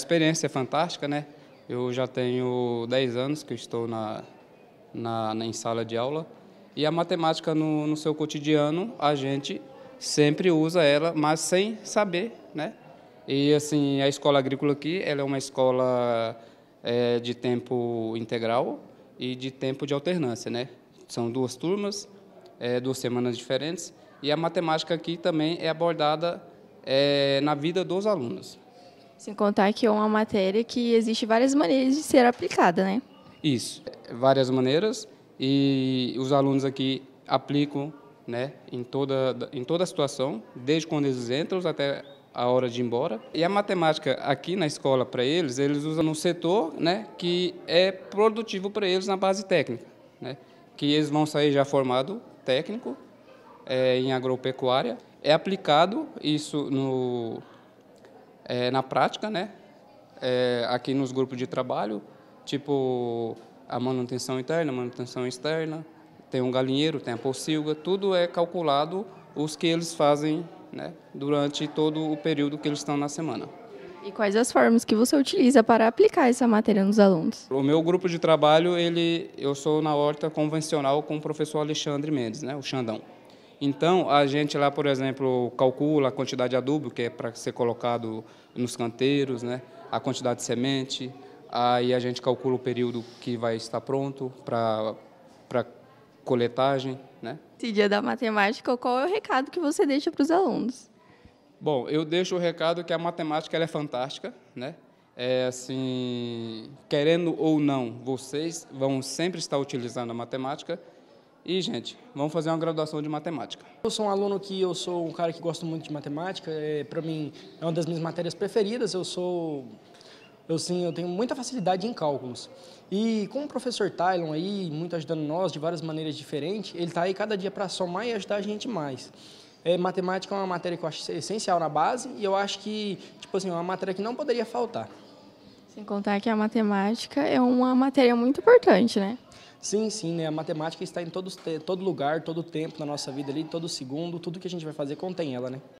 experiência é fantástica, né? Eu já tenho 10 anos que estou na, na, na, em sala de aula e a matemática no, no seu cotidiano a gente sempre usa ela, mas sem saber, né? E assim, a escola agrícola aqui, ela é uma escola é, de tempo integral e de tempo de alternância, né? São duas turmas, é, duas semanas diferentes, e a matemática aqui também é abordada é, na vida dos alunos. Sem contar que é uma matéria que existe várias maneiras de ser aplicada, né? Isso, várias maneiras e os alunos aqui aplicam, né, em toda em toda a situação, desde quando eles entram até a hora de ir embora. E a matemática aqui na escola para eles, eles usam no setor, né, que é produtivo para eles na base técnica, né? Que eles vão sair já formado técnico é, em agropecuária. É aplicado isso no é, na prática, né? É, aqui nos grupos de trabalho, tipo a manutenção interna, manutenção externa, tem um galinheiro, tem a pocilga, tudo é calculado os que eles fazem né, durante todo o período que eles estão na semana. E quais as formas que você utiliza para aplicar essa matéria nos alunos? O meu grupo de trabalho, ele, eu sou na horta convencional com o professor Alexandre Mendes, né, o Xandão. Então, a gente lá, por exemplo, calcula a quantidade de adubo que é para ser colocado nos canteiros, né? a quantidade de semente, aí a gente calcula o período que vai estar pronto para coletagem. Né? Esse dia da matemática, qual é o recado que você deixa para os alunos? Bom, eu deixo o recado que a matemática é fantástica, né? É assim, querendo ou não, vocês vão sempre estar utilizando a matemática e, gente, vamos fazer uma graduação de matemática. Eu sou um aluno que eu sou um cara que gosto muito de matemática. É, Para mim, é uma das minhas matérias preferidas. Eu sou... Eu, sim, eu tenho muita facilidade em cálculos. E com o professor Tylon aí, muito ajudando nós de várias maneiras diferentes, ele está aí cada dia para somar e ajudar a gente mais. É, matemática é uma matéria que eu acho essencial na base e eu acho que, tipo assim, é uma matéria que não poderia faltar. Sem contar que a matemática é uma matéria muito importante, né? Sim, sim, né? A matemática está em todo, eh, todo lugar, todo tempo na nossa vida ali, todo segundo, tudo que a gente vai fazer contém ela, né?